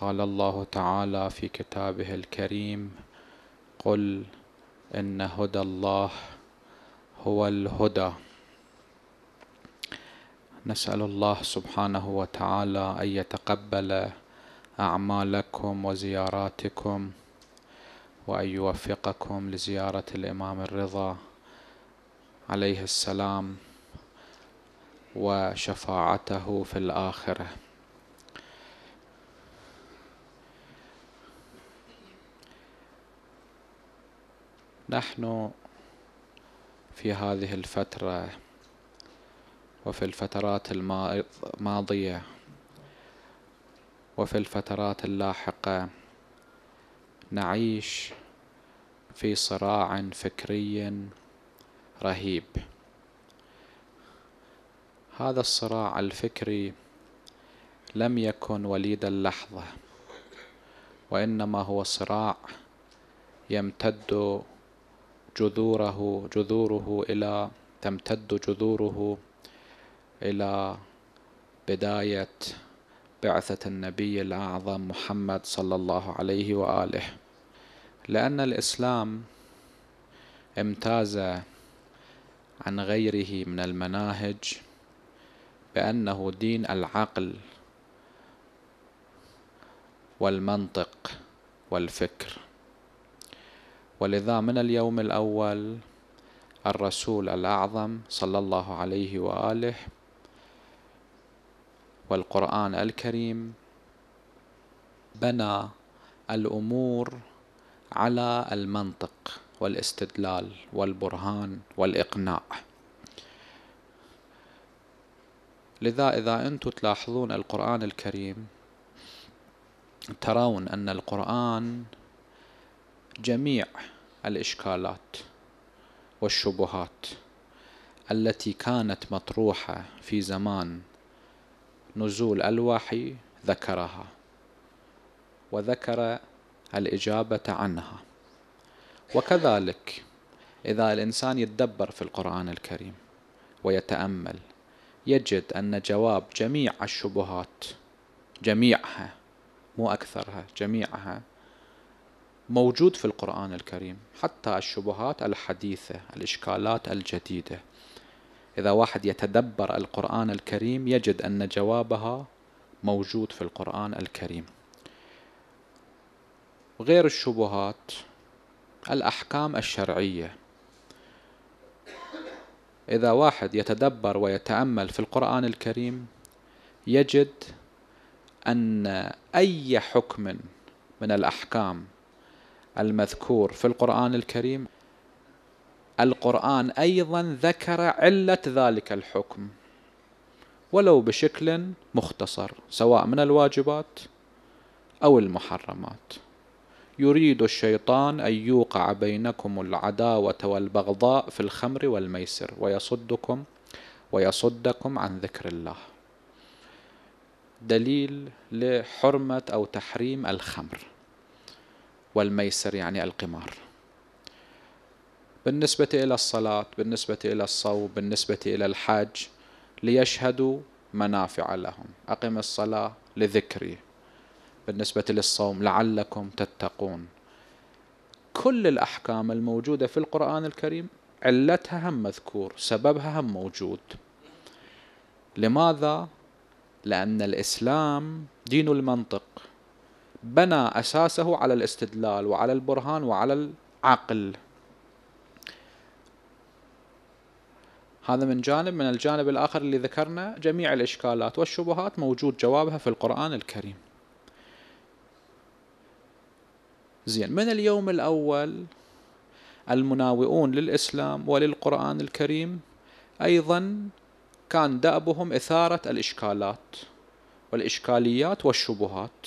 قال الله تعالى في كتابه الكريم قل ان هدى الله هو الهدى نسال الله سبحانه وتعالى ان يتقبل اعمالكم وزياراتكم وان يوفقكم لزياره الامام الرضا عليه السلام وشفاعته في الاخره نحن في هذه الفترة وفي الفترات الماضية وفي الفترات اللاحقة نعيش في صراع فكري رهيب هذا الصراع الفكري لم يكن وليد اللحظة وإنما هو صراع يمتد جذوره جذوره إلى تمتد جذوره إلى بداية بعثة النبي الأعظم محمد صلى الله عليه وآله لأن الإسلام امتاز عن غيره من المناهج بأنه دين العقل والمنطق والفكر ولذا من اليوم الأول الرسول الأعظم صلى الله عليه وآله والقرآن الكريم بنى الأمور على المنطق والاستدلال والبرهان والإقناع لذا إذا أنتم تلاحظون القرآن الكريم ترون أن القرآن جميع الإشكالات والشبهات التي كانت مطروحة في زمان نزول الوحي ذكرها وذكر الإجابة عنها وكذلك إذا الإنسان يتدبر في القرآن الكريم ويتأمل يجد أن جواب جميع الشبهات جميعها مو أكثرها جميعها موجود في القرآن الكريم حتى الشبهات الحديثة الإشكالات الجديدة إذا واحد يتدبر القرآن الكريم يجد أن جوابها موجود في القرآن الكريم غير الشبهات الأحكام الشرعية إذا واحد يتدبر ويتأمل في القرآن الكريم يجد أن أي حكم من الأحكام المذكور في القرآن الكريم القرآن أيضا ذكر علة ذلك الحكم ولو بشكل مختصر سواء من الواجبات أو المحرمات يريد الشيطان أن يوقع بينكم العداوة والبغضاء في الخمر والميسر ويصدكم ويصدكم عن ذكر الله دليل لحرمة أو تحريم الخمر والميسر يعني القمار بالنسبة إلى الصلاة بالنسبة إلى الصوم بالنسبة إلى الحج ليشهدوا منافع لهم أقم الصلاة لذكري بالنسبة للصوم لعلكم تتقون كل الأحكام الموجودة في القرآن الكريم علتها هم مذكور سببها هم موجود لماذا؟ لأن الإسلام دين المنطق بنى أساسه على الاستدلال وعلى البرهان وعلى العقل هذا من جانب من الجانب الآخر اللي ذكرنا جميع الإشكالات والشبهات موجود جوابها في القرآن الكريم زين من اليوم الأول المناوئون للإسلام وللقرآن الكريم أيضا كان دأبهم إثارة الإشكالات والإشكاليات والشبهات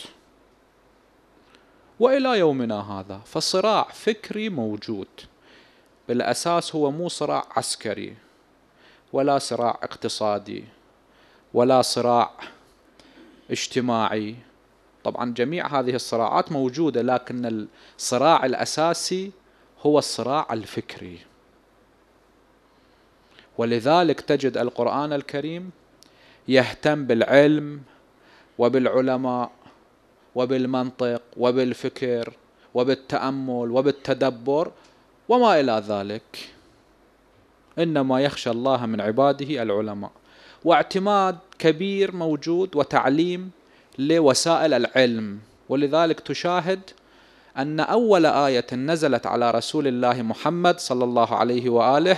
والى يومنا هذا فصراع فكري موجود بالاساس هو مو صراع عسكري ولا صراع اقتصادي ولا صراع اجتماعي طبعا جميع هذه الصراعات موجوده لكن الصراع الاساسي هو الصراع الفكري ولذلك تجد القران الكريم يهتم بالعلم وبالعلماء وبالمنطق وبالفكر وبالتأمل وبالتدبر وما إلى ذلك إنما يخشى الله من عباده العلماء واعتماد كبير موجود وتعليم لوسائل العلم ولذلك تشاهد أن أول آية نزلت على رسول الله محمد صلى الله عليه وآله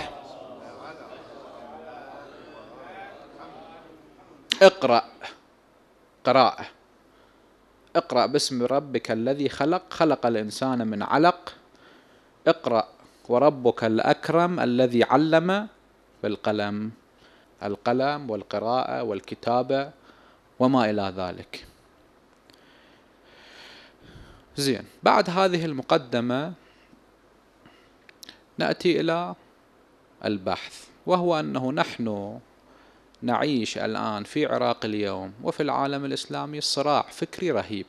اقرأ قراءة اقرأ باسم ربك الذي خلق خلق الإنسان من علق اقرأ وربك الأكرم الذي علم بالقلم القلم والقراءة والكتابة وما إلى ذلك زين بعد هذه المقدمة نأتي إلى البحث وهو أنه نحن نعيش الآن في عراق اليوم وفي العالم الإسلامي صراع فكري رهيب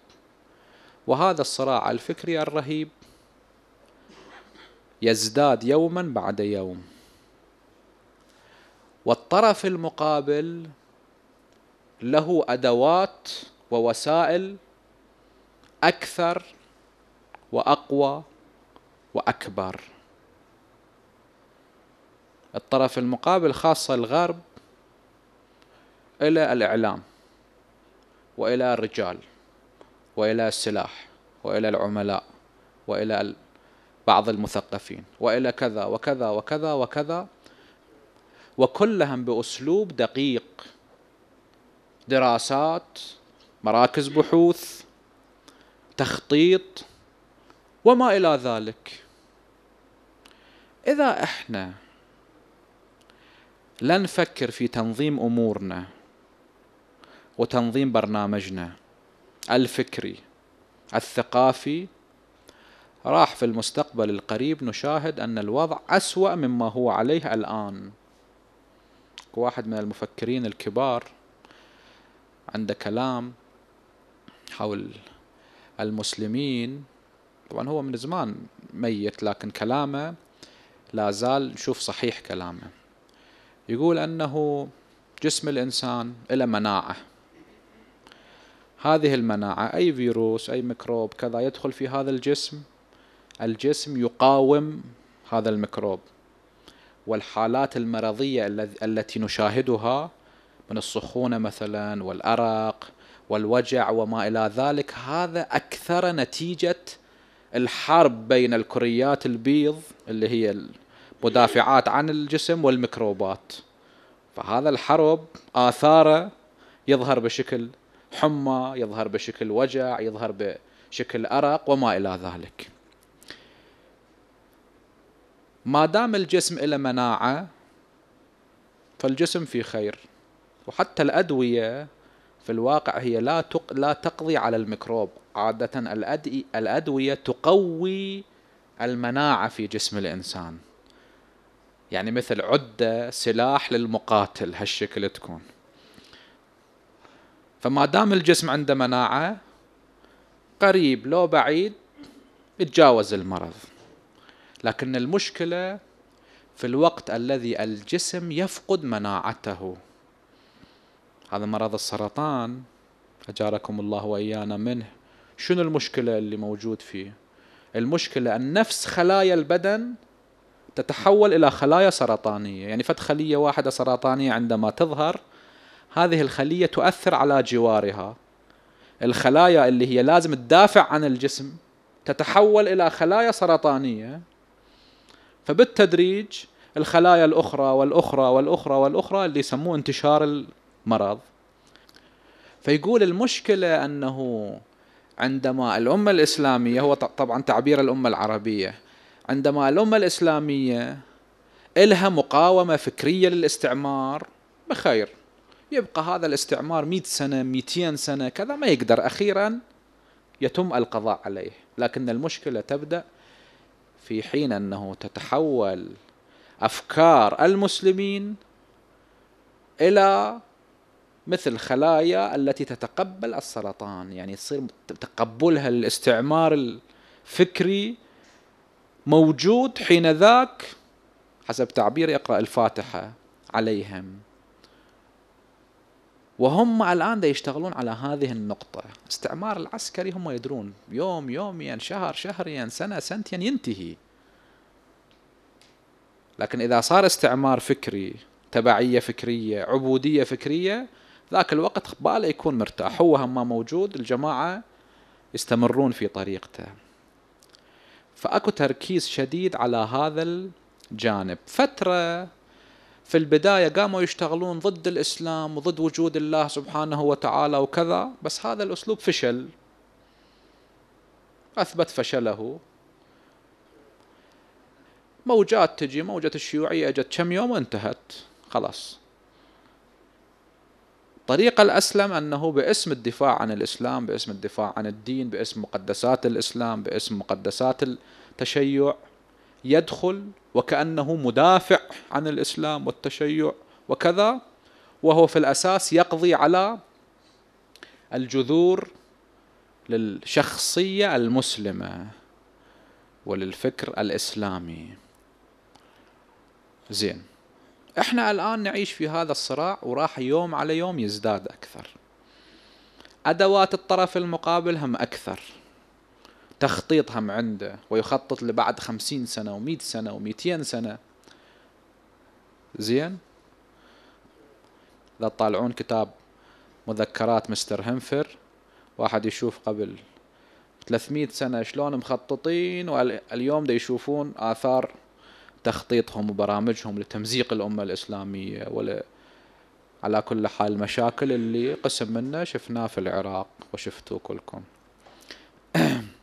وهذا الصراع الفكري الرهيب يزداد يوما بعد يوم والطرف المقابل له أدوات ووسائل أكثر وأقوى وأكبر الطرف المقابل خاصة الغرب إلى الإعلام وإلى الرجال وإلى السلاح وإلى العملاء وإلى بعض المثقفين وإلى كذا وكذا وكذا وكذا وكلهم بأسلوب دقيق دراسات مراكز بحوث تخطيط وما إلى ذلك إذا إحنا لا نفكر في تنظيم أمورنا وتنظيم برنامجنا الفكري الثقافي راح في المستقبل القريب نشاهد أن الوضع أسوأ مما هو عليه الآن واحد من المفكرين الكبار عنده كلام حول المسلمين طبعا هو من زمان ميت لكن كلامه لا زال نشوف صحيح كلامه يقول أنه جسم الإنسان له مناعة هذه المناعة أي فيروس أي ميكروب كذا يدخل في هذا الجسم الجسم يقاوم هذا الميكروب والحالات المرضية التي نشاهدها من السخونة مثلا والأرق والوجع وما إلى ذلك هذا أكثر نتيجة الحرب بين الكريات البيض اللي هي المدافعات عن الجسم والميكروبات فهذا الحرب آثاره يظهر بشكل حمى يظهر بشكل وجع يظهر بشكل أرق وما إلى ذلك ما دام الجسم له مناعة فالجسم في خير وحتى الأدوية في الواقع هي لا تق... لا تقضي على الميكروب عادة الأد... الأدوية تقوي المناعة في جسم الإنسان يعني مثل عدة سلاح للمقاتل هالشكل تكون فما دام الجسم عنده مناعة قريب لو بعيد يتجاوز المرض لكن المشكلة في الوقت الذي الجسم يفقد مناعته هذا مرض السرطان أجاركم الله وإيانا منه شنو المشكلة اللي موجود فيه المشكلة أن نفس خلايا البدن تتحول إلى خلايا سرطانية يعني فد خلية واحدة سرطانية عندما تظهر هذه الخلية تؤثر على جوارها الخلايا اللي هي لازم تدافع عن الجسم تتحول إلى خلايا سرطانية فبالتدريج الخلايا الأخرى والأخرى والأخرى والأخرى اللي يسموه انتشار المرض فيقول المشكلة أنه عندما الأمة الإسلامية هو طبعا تعبير الأمة العربية عندما الأمة الإسلامية إلها مقاومة فكرية للاستعمار بخير يبقى هذا الاستعمار 100 سنة 200 سنة كذا ما يقدر أخيرا يتم القضاء عليه لكن المشكلة تبدأ في حين أنه تتحول أفكار المسلمين إلى مثل خلايا التي تتقبل السرطان يعني يصير تقبلها الاستعمار الفكري موجود حين ذاك حسب تعبير يقرأ الفاتحة عليهم وهم الآن دا يشتغلون على هذه النقطة استعمار العسكري هم يدرون يوم يوميا شهر شهريا سنة سنتين ينتهي لكن إذا صار استعمار فكري تبعية فكرية عبودية فكرية ذاك الوقت باله يكون مرتاح هو هم موجود الجماعة يستمرون في طريقته فأكو تركيز شديد على هذا الجانب فترة في البداية قاموا يشتغلون ضد الإسلام وضد وجود الله سبحانه وتعالى وكذا بس هذا الأسلوب فشل أثبت فشله موجات تجي موجة الشيوعية أجت كم يوم وانتهت خلاص طريق الأسلم أنه باسم الدفاع عن الإسلام باسم الدفاع عن الدين باسم مقدسات الإسلام باسم مقدسات التشيع يدخل وكأنه مدافع عن الإسلام والتشيع وكذا وهو في الأساس يقضي على الجذور للشخصية المسلمة وللفكر الإسلامي زين احنا الآن نعيش في هذا الصراع وراح يوم على يوم يزداد أكثر أدوات الطرف المقابل هم أكثر تخطيطهم عنده ويخطط لبعد خمسين سنة ومئة سنة ومئتين سنة زين إذا تطالعون كتاب مذكرات مستر هنفر واحد يشوف قبل 300 سنة شلون مخططين واليوم دا يشوفون آثار تخطيطهم وبرامجهم لتمزيق الأمة الإسلامية ولا على كل حال المشاكل اللي قسم منا شفناه في العراق وشفتوه كلكم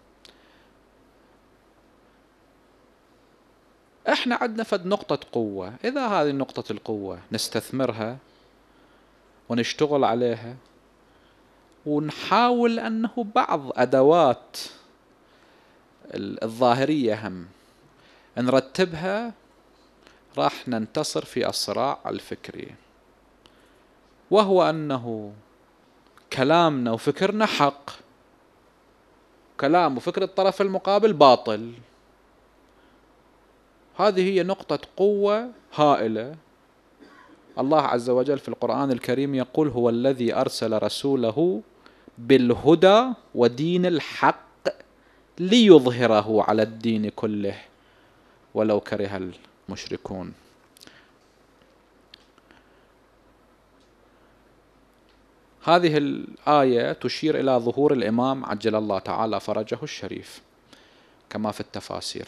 احنا عندنا فد نقطة قوة اذا هذه نقطة القوة نستثمرها ونشتغل عليها ونحاول انه بعض ادوات الظاهرية هم نرتبها راح ننتصر في الصراع الفكري وهو انه كلامنا وفكرنا حق كلام وفكر الطرف المقابل باطل هذه هي نقطة قوة هائلة الله عز وجل في القرآن الكريم يقول هو الذي أرسل رسوله بالهدى ودين الحق ليظهره على الدين كله ولو كره المشركون هذه الآية تشير إلى ظهور الإمام عجل الله تعالى فرجه الشريف كما في التفاسير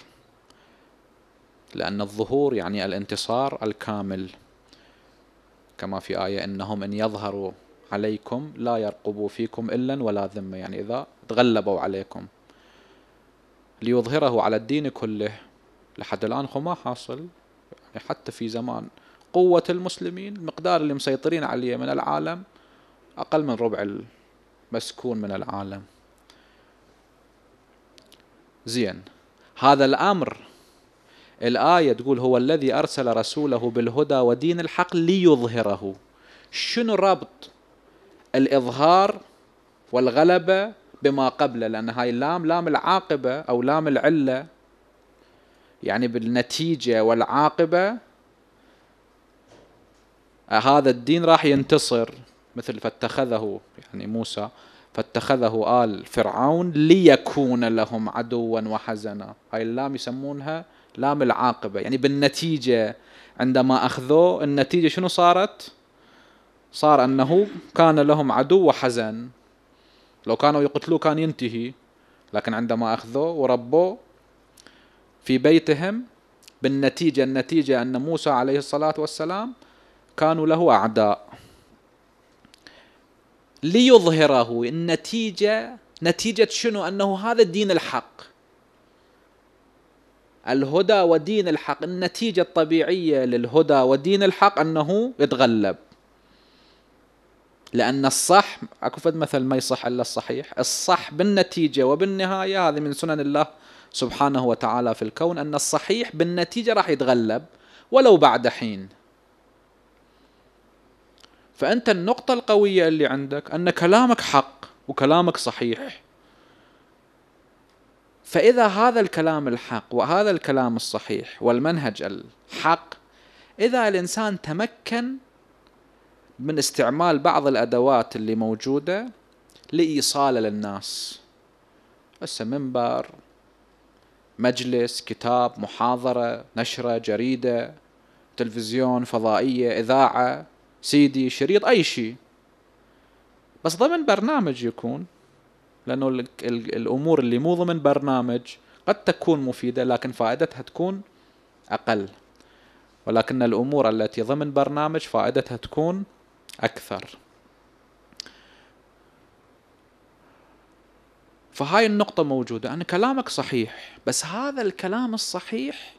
لأن الظهور يعني الانتصار الكامل كما في آية إنهم إن يظهروا عليكم لا يرقبوا فيكم إلا ولا ذمة يعني إذا تغلبوا عليكم ليظهره على الدين كله لحد الآن هو ما حاصل يعني حتى في زمان قوة المسلمين المقدار اللي مسيطرين عليه من العالم أقل من ربع المسكون من العالم زين هذا الأمر الآية تقول هو الذي أرسل رسوله بالهدى ودين الحق ليظهره شنو ربط الإظهار والغلبة بما قبله لأن هاي اللام لام العاقبة أو لام العلة يعني بالنتيجة والعاقبة هذا الدين راح ينتصر مثل فاتخذه يعني موسى فاتخذه آل فرعون ليكون لهم عدوا وحزنا هاي اللام يسمونها لام العاقبة يعني بالنتيجة عندما أخذوه النتيجة شنو صارت صار أنه كان لهم عدو وحزن لو كانوا يقتلوه كان ينتهي لكن عندما أخذوه وربوه في بيتهم بالنتيجة النتيجة أن موسى عليه الصلاة والسلام كانوا له أعداء ليظهره النتيجة نتيجة شنو أنه هذا الدين الحق الهدى ودين الحق النتيجة الطبيعية للهدى ودين الحق أنه يتغلب لأن الصح أكو فد مثل ما يصح إلا الصحيح الصح بالنتيجة وبالنهاية هذه من سنن الله سبحانه وتعالى في الكون أن الصحيح بالنتيجة راح يتغلب ولو بعد حين فأنت النقطة القوية اللي عندك أن كلامك حق وكلامك صحيح فإذا هذا الكلام الحق وهذا الكلام الصحيح والمنهج الحق إذا الإنسان تمكن من استعمال بعض الأدوات اللي موجودة لإيصاله للناس هسه منبر مجلس كتاب محاضرة نشرة جريدة تلفزيون فضائية إذاعة سيدي شريط أي شيء بس ضمن برنامج يكون لانه الامور اللي مو ضمن برنامج قد تكون مفيده لكن فائدتها تكون اقل ولكن الامور التي ضمن برنامج فائدتها تكون اكثر فهاي النقطة موجودة أنا كلامك صحيح بس هذا الكلام الصحيح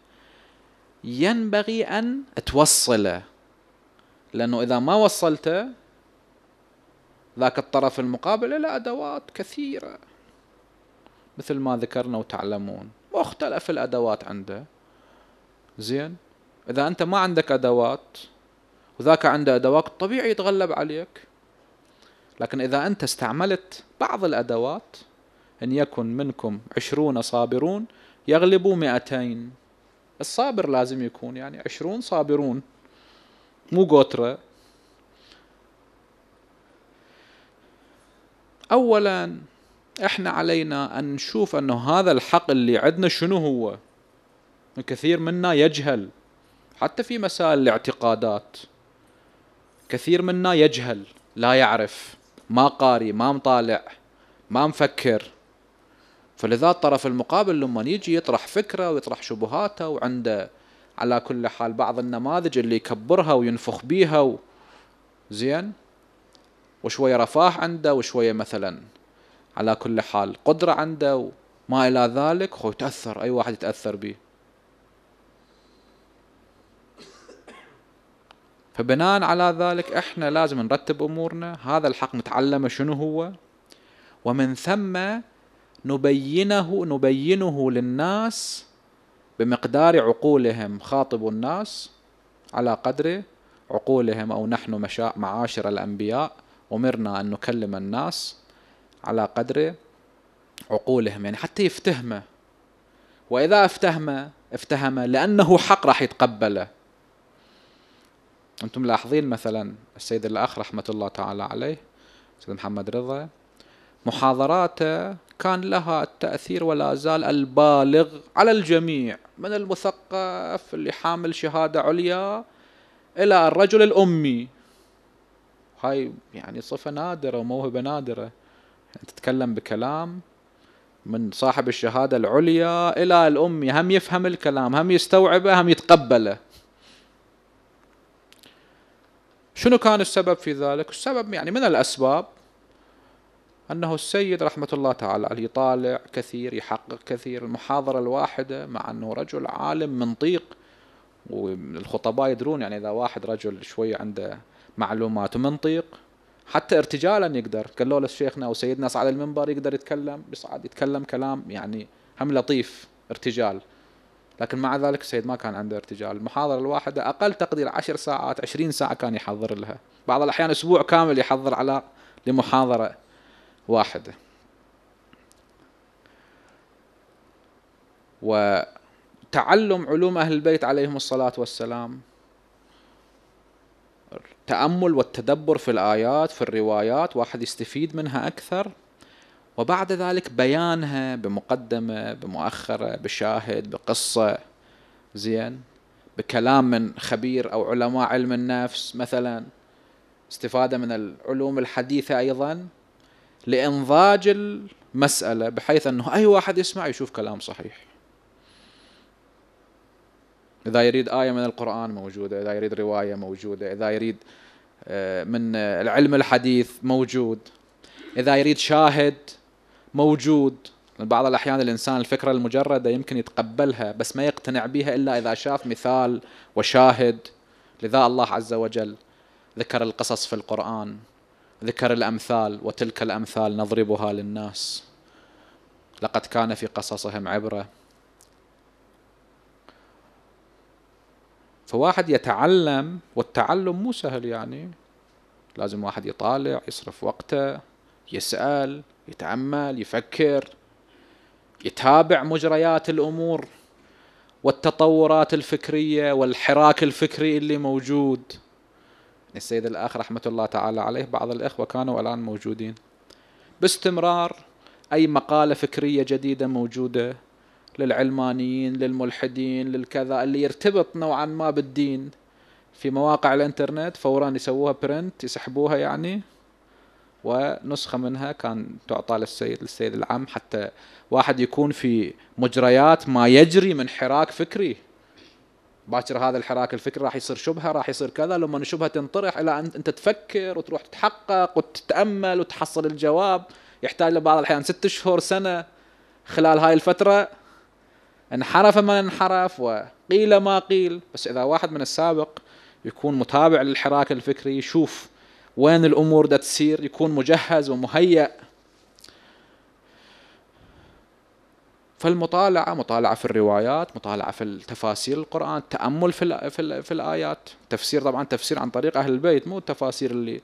ينبغي أن توصله لأنه إذا ما وصلته ذاك الطرف المقابل له أدوات كثيرة مثل ما ذكرنا وتعلمون مختلف الأدوات عنده زين إذا أنت ما عندك أدوات وذاك عنده أدوات طبيعي يتغلب عليك لكن إذا أنت استعملت بعض الأدوات إن يكن منكم عشرون صابرون يغلبوا مئتين الصابر لازم يكون يعني عشرون صابرون مو قوترة اولا احنا علينا ان نشوف انه هذا الحق اللي عندنا شنو هو كثير منا يجهل حتى في مسائل الاعتقادات كثير منا يجهل لا يعرف ما قاري ما مطالع ما مفكر فلذا الطرف المقابل لما يجي يطرح فكره ويطرح شبهاته وعنده على كل حال بعض النماذج اللي يكبرها وينفخ بيها و... زين وشوية رفاه عنده وشوية مثلا على كل حال قدرة عنده وما إلى ذلك هو يتأثر أي واحد يتأثر به فبناء على ذلك احنا لازم نرتب امورنا هذا الحق نتعلمه شنو هو ومن ثم نبينه نبينه للناس بمقدار عقولهم خاطب الناس على قدر عقولهم او نحن معاشر الانبياء أمرنا أن نكلم الناس على قدر عقولهم يعني حتى يفتهمه وإذا افتهمه افتهمه لأنه حق راح يتقبله أنتم ملاحظين مثلا السيد الأخ رحمة الله تعالى عليه سيد محمد رضا محاضراته كان لها التأثير ولا زال البالغ على الجميع من المثقف اللي حامل شهادة عليا إلى الرجل الأمي هاي يعني صفة نادرة وموهبة نادرة يعني تتكلم بكلام من صاحب الشهادة العليا إلى الأمي هم يفهم الكلام هم يستوعبه هم يتقبله شنو كان السبب في ذلك السبب يعني من الأسباب أنه السيد رحمة الله تعالى عليه يطالع كثير يحقق كثير المحاضرة الواحدة مع أنه رجل عالم منطيق والخطباء يدرون يعني إذا واحد رجل شوية عنده معلومات ومنطيق حتى ارتجالا يقدر قالوا له شيخنا او سيدنا صعد المنبر يقدر يتكلم يصعد يتكلم كلام يعني هم لطيف ارتجال لكن مع ذلك السيد ما كان عنده ارتجال المحاضرة الواحدة أقل تقدير عشر ساعات عشرين ساعة كان يحضر لها بعض الأحيان أسبوع كامل يحضر على لمحاضرة واحدة وتعلم علوم أهل البيت عليهم الصلاة والسلام التأمل والتدبر في الآيات في الروايات واحد يستفيد منها أكثر وبعد ذلك بيانها بمقدمة بمؤخرة بشاهد بقصة زين بكلام من خبير أو علماء علم النفس مثلا استفادة من العلوم الحديثة أيضا لإنضاج المسألة بحيث أنه أي واحد يسمع يشوف كلام صحيح إذا يريد آية من القرآن موجودة إذا يريد رواية موجودة إذا يريد آه، من العلم الحديث موجود إذا يريد شاهد موجود بعض الأحيان الإنسان الفكرة المجردة يمكن يتقبلها بس ما يقتنع بها إلا إذا شاف مثال وشاهد لذا الله عز وجل ذكر القصص في القرآن ذكر الأمثال وتلك الأمثال نضربها للناس لقد كان في قصصهم عبره فواحد يتعلم والتعلم مو سهل يعني لازم واحد يطالع يصرف وقته يسأل يتأمل يفكر يتابع مجريات الأمور والتطورات الفكرية والحراك الفكري اللي موجود يعني السيد الآخ رحمة الله تعالى عليه بعض الإخوة كانوا الآن موجودين باستمرار أي مقالة فكرية جديدة موجودة للعلمانيين للملحدين للكذا اللي يرتبط نوعا ما بالدين في مواقع الانترنت فورا يسووها برنت يسحبوها يعني ونسخة منها كان تعطى للسيد للسيد العم حتى واحد يكون في مجريات ما يجري من حراك فكري باكر هذا الحراك الفكري راح يصير شبهة راح يصير كذا لما الشبهة تنطرح إلى أن أنت تفكر وتروح تتحقق وتتأمل وتحصل الجواب يحتاج لبعض الأحيان ست شهور سنة خلال هاي الفترة انحرف من انحرف وقيل ما قيل بس إذا واحد من السابق يكون متابع للحراك الفكري يشوف وين الأمور دا تسير يكون مجهز ومهيأ فالمطالعة مطالعة في الروايات مطالعة في تفاسير القرآن تأمل في, في, في الآيات تفسير طبعا تفسير عن طريق أهل البيت مو التفاسير اللي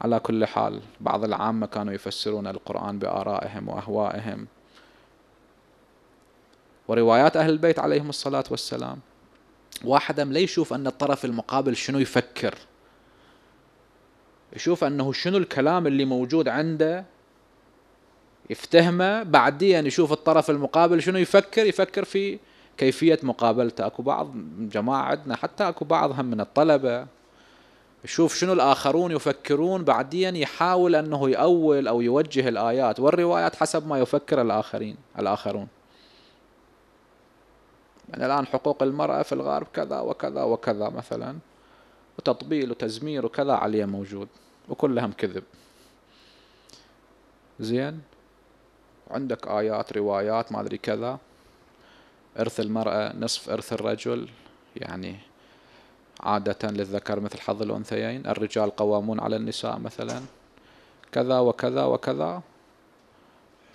على كل حال بعض العامة كانوا يفسرون القرآن بآرائهم وأهوائهم وروايات أهل البيت عليهم الصلاة والسلام واحد لا يشوف أن الطرف المقابل شنو يفكر يشوف أنه شنو الكلام اللي موجود عنده يفتهمه بعدين يشوف الطرف المقابل شنو يفكر يفكر في كيفية مقابلته أكو بعض جماعة عندنا حتى أكو بعضهم من الطلبة يشوف شنو الآخرون يفكرون بعدين يحاول أنه يأول أو يوجه الآيات والروايات حسب ما يفكر الآخرين الآخرون يعني الآن حقوق المرأة في الغرب كذا وكذا وكذا مثلا وتطبيل وتزمير وكذا عليه موجود وكلهم كذب زين عندك آيات روايات ما أدري كذا إرث المرأة نصف إرث الرجل يعني عادة للذكر مثل حظ الأنثيين الرجال قوامون على النساء مثلا كذا وكذا وكذا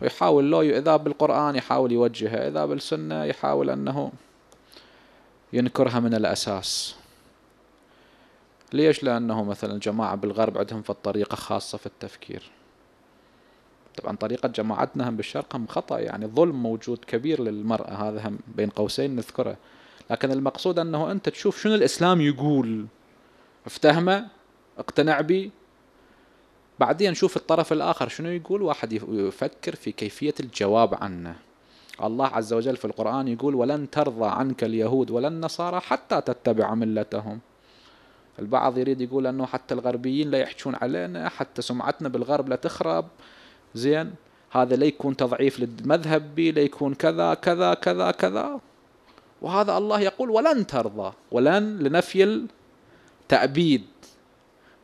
ويحاول لو إذا بالقرآن يحاول يوجهها إذا بالسنة يحاول أنه ينكرها من الأساس ليش لأنه مثلا جماعة بالغرب عندهم في الطريقة خاصة في التفكير طبعا طريقة جماعتنا هم بالشرق هم خطأ يعني ظلم موجود كبير للمرأة هذا هم بين قوسين نذكره لكن المقصود أنه أنت تشوف شنو الإسلام يقول افتهمه اقتنع بي بعدين نشوف الطرف الآخر شنو يقول واحد يفكر في كيفية الجواب عنه الله عز وجل في القرآن يقول ولن ترضى عنك اليهود ولا النصارى حتى تتبع ملتهم البعض يريد يقول أنه حتى الغربيين لا يحجون علينا حتى سمعتنا بالغرب لا تخرب زين هذا لا يكون تضعيف للمذهب بي لا يكون كذا كذا كذا كذا وهذا الله يقول ولن ترضى ولن لنفي التأبيد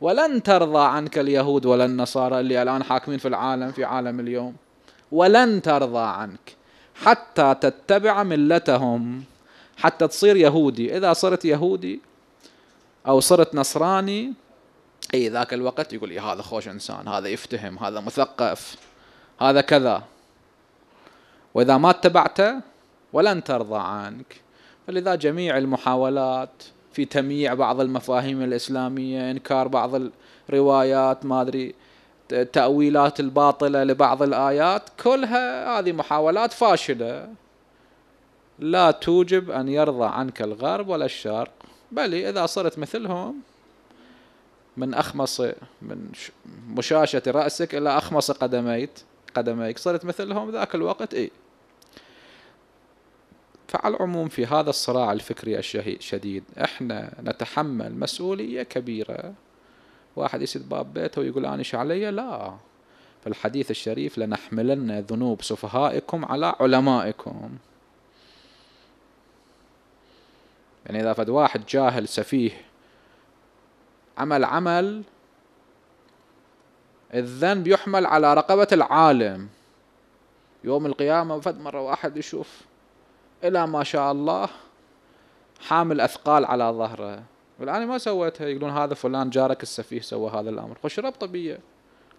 ولن ترضى عنك اليهود ولا النصارى اللي الآن حاكمين في العالم في عالم اليوم ولن ترضى عنك حتى تتبع ملتهم حتى تصير يهودي إذا صرت يهودي أو صرت نصراني أي ذاك الوقت يقول لي هذا خوش إنسان هذا يفتهم هذا مثقف هذا كذا وإذا ما اتبعته ولن ترضى عنك فلذا جميع المحاولات في تمييع بعض المفاهيم الإسلامية إنكار بعض الروايات ما أدري تاويلات الباطلة لبعض الآيات كلها هذه محاولات فاشلة لا توجب أن يرضى عنك الغرب ولا الشرق بل إذا صرت مثلهم من أخمص من مشاشة رأسك إلى أخمص قدميت قدميك صرت مثلهم ذاك الوقت إيه فعلى العموم في هذا الصراع الفكري الشديد احنا نتحمل مسؤولية كبيرة واحد يسد باب بيته ويقول انا ايش علي لا في الحديث الشريف لنحملن ذنوب سفهائكم على علمائكم يعني اذا فد واحد جاهل سفيه عمل عمل الذنب يحمل على رقبة العالم يوم القيامة فد مرة واحد يشوف إلى ما شاء الله حامل أثقال على ظهره والآن ما سويتها يقولون هذا فلان جارك السفيه سوى هذا الأمر خش ربطة بيه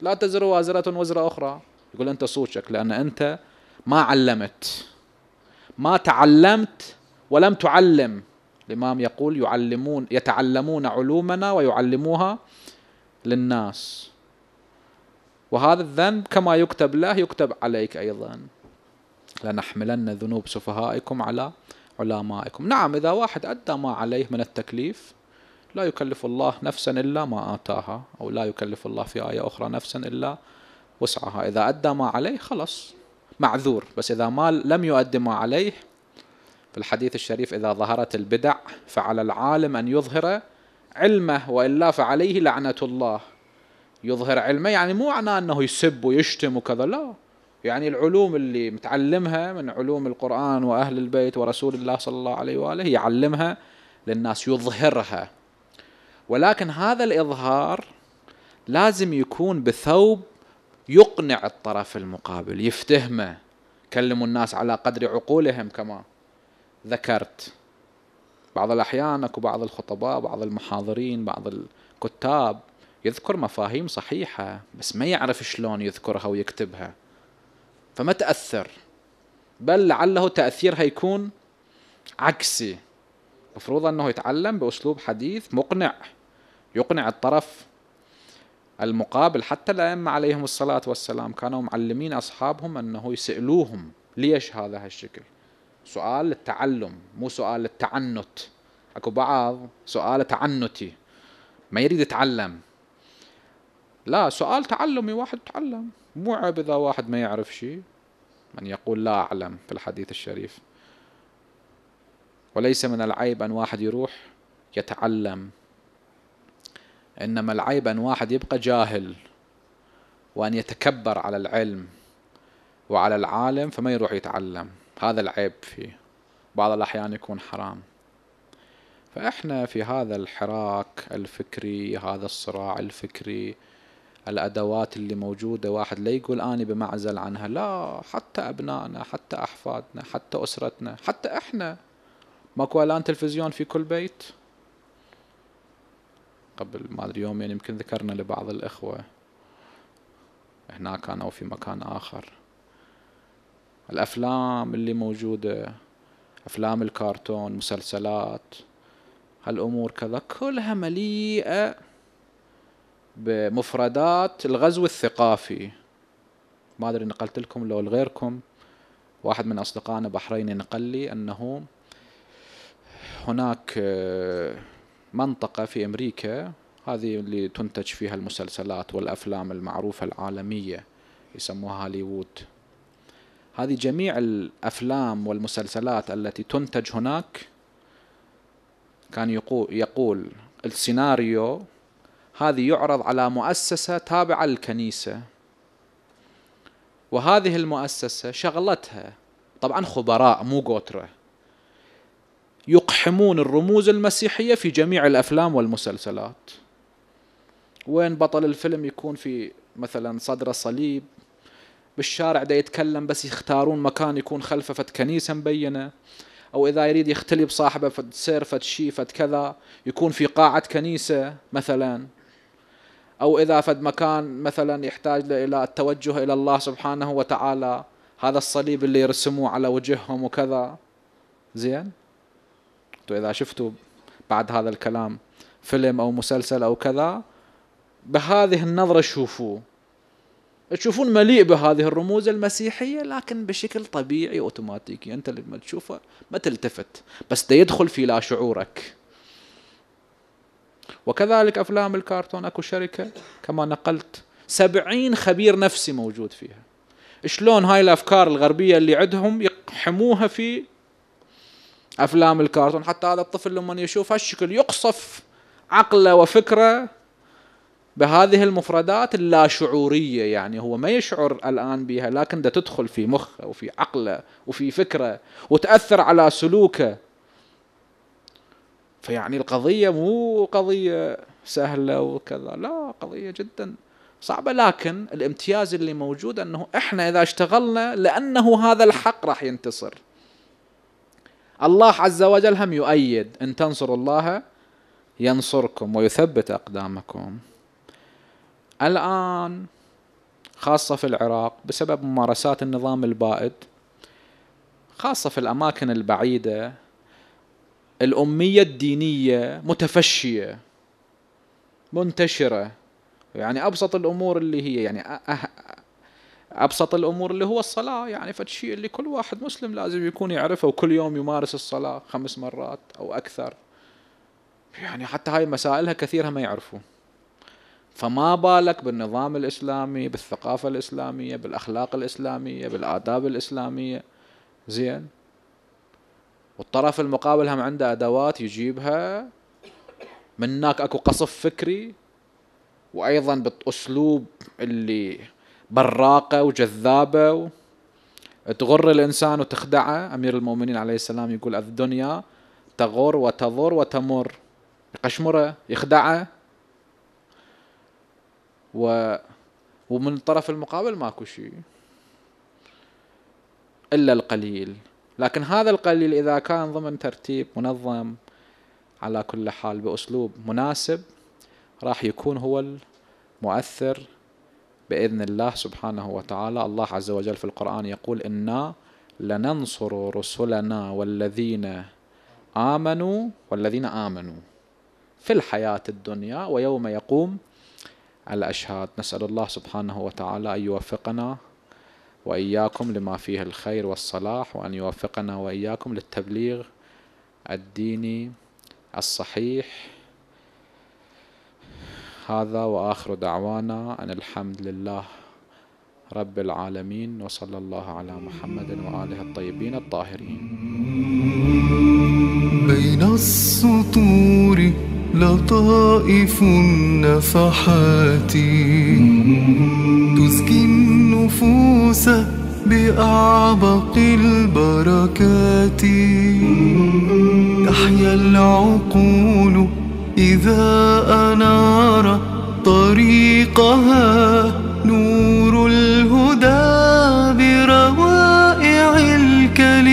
لا تزر وازرة وزر أخرى يقول أنت صوتك لأن أنت ما علمت ما تعلمت ولم تعلم الإمام يقول يعلمون يتعلمون علومنا ويعلموها للناس وهذا الذنب كما يكتب له يكتب عليك أيضا لنحملن ذنوب سفهائكم على علمائكم نعم إذا واحد أدى ما عليه من التكليف لا يكلف الله نفسا إلا ما آتاها أو لا يكلف الله في آية أخرى نفسا إلا وسعها إذا أدى ما عليه خلص معذور بس إذا ما لم يؤد ما عليه في الحديث الشريف إذا ظهرت البدع فعلى العالم أن يظهر علمه وإلا فعليه لعنة الله يظهر علمه يعني مو معناه أنه يسب ويشتم وكذا لا يعني العلوم اللي متعلمها من علوم القرآن وأهل البيت ورسول الله صلى الله عليه وآله يعلمها للناس يظهرها ولكن هذا الإظهار لازم يكون بثوب يقنع الطرف المقابل يفتهمه كلموا الناس على قدر عقولهم كما ذكرت بعض الأحيان أكو بعض الخطباء بعض المحاضرين بعض الكتاب يذكر مفاهيم صحيحة بس ما يعرف شلون يذكرها ويكتبها فما تأثر بل لعله تأثير هيكون عكسي مفروض أنه يتعلم بأسلوب حديث مقنع يقنع الطرف المقابل حتى الأئمة عليهم الصلاة والسلام كانوا معلمين أصحابهم أنه يسألوهم ليش هذا هالشكل سؤال للتعلم مو سؤال للتعنت اكو بعض سؤال تعنتي ما يريد يتعلم لا سؤال تعلمي واحد تعلم مو عيب إذا واحد ما يعرف شيء من يقول لا أعلم في الحديث الشريف وليس من العيب أن واحد يروح يتعلم إنما العيب أن واحد يبقى جاهل وأن يتكبر على العلم وعلى العالم فما يروح يتعلم هذا العيب فيه بعض الأحيان يكون حرام فإحنا في هذا الحراك الفكري هذا الصراع الفكري الأدوات اللي موجودة واحد لا يقول أنا بمعزل عنها لا حتى أبنائنا حتى أحفادنا حتى أسرتنا حتى إحنا ماكو الآن تلفزيون في كل بيت قبل ما أدري يومين يعني يمكن ذكرنا لبعض الإخوة هناك كان أو في مكان آخر الأفلام اللي موجودة أفلام الكرتون مسلسلات هالأمور كذا كلها مليئة بمفردات الغزو الثقافي ما ادري نقلت لكم لو لغيركم واحد من اصدقائنا بحريني نقل لي انه هناك آه، منطقة في امريكا هذه اللي تنتج فيها المسلسلات والافلام المعروفة العالمية يسموها هوليوود هذه جميع الافلام والمسلسلات التي تنتج هناك كان يقول السيناريو هذه يعرض على مؤسسة تابعة للكنيسة وهذه المؤسسة شغلتها طبعا خبراء مو قوترة يقحمون الرموز المسيحية في جميع الأفلام والمسلسلات وين بطل الفيلم يكون في مثلا صدر صليب بالشارع ده يتكلم بس يختارون مكان يكون خلفه فت كنيسة مبينة أو إذا يريد يختلي بصاحبه فت سير فت شي فت كذا يكون في قاعة كنيسة مثلا أو إذا فد مكان مثلا يحتاج إلى التوجه إلى الله سبحانه وتعالى هذا الصليب اللي يرسموه على وجههم وكذا زين انتوا إذا شفتوا بعد هذا الكلام فيلم أو مسلسل أو كذا بهذه النظرة شوفوه تشوفون مليء بهذه الرموز المسيحية لكن بشكل طبيعي أوتوماتيكي أنت لما تشوفه ما تلتفت بس ده يدخل في لا شعورك وكذلك أفلام الكرتون أكو شركة كما نقلت سبعين خبير نفسي موجود فيها شلون هاي الأفكار الغربية اللي عندهم يقحموها في أفلام الكرتون حتى هذا الطفل لما يشوف هالشكل يقصف عقله وفكره بهذه المفردات اللاشعورية يعني هو ما يشعر الآن بها لكن ده تدخل في مخه وفي عقله وفي فكره وتأثر على سلوكه فيعني القضية مو قضية سهلة وكذا لا قضية جدا صعبة لكن الامتياز اللي موجود أنه إحنا إذا اشتغلنا لأنه هذا الحق راح ينتصر الله عز وجل هم يؤيد إن تنصروا الله ينصركم ويثبت أقدامكم الآن خاصة في العراق بسبب ممارسات النظام البائد خاصة في الأماكن البعيدة الأمية الدينية متفشية منتشرة يعني أبسط الأمور اللي هي يعني أه، أبسط الأمور اللي هو الصلاة يعني فتشي اللي كل واحد مسلم لازم يكون يعرفه وكل يوم يمارس الصلاة خمس مرات أو أكثر يعني حتى هاي مسائلها كثيرها ما يعرفون فما بالك بالنظام الإسلامي بالثقافة الإسلامية بالأخلاق الإسلامية بالآداب الإسلامية زين والطرف المقابل هم عنده ادوات يجيبها من اكو قصف فكري وايضا باسلوب اللي براقه وجذابه و... تغر الانسان وتخدعه امير المؤمنين عليه السلام يقول الدنيا تغر وتضر وتمر يقشمره يخدعه و ومن الطرف المقابل ماكو شيء الا القليل لكن هذا القليل إذا كان ضمن ترتيب منظم على كل حال بأسلوب مناسب راح يكون هو المؤثر بإذن الله سبحانه وتعالى الله عز وجل في القرآن يقول إنا لننصر رسلنا والذين آمنوا والذين آمنوا في الحياة الدنيا ويوم يقوم الأشهاد نسأل الله سبحانه وتعالى أن يوفقنا وإياكم لما فيه الخير والصلاح وأن يوفقنا وإياكم للتبليغ الديني الصحيح هذا وآخر دعوانا أن الحمد لله رب العالمين وصلى الله على محمد وآله الطيبين الطاهرين بين السطور لطائف النفحات تزكي النفوس بأعبق البركات تحيا العقول إذا أنار طريقها نور الهدى بروائع الكلمات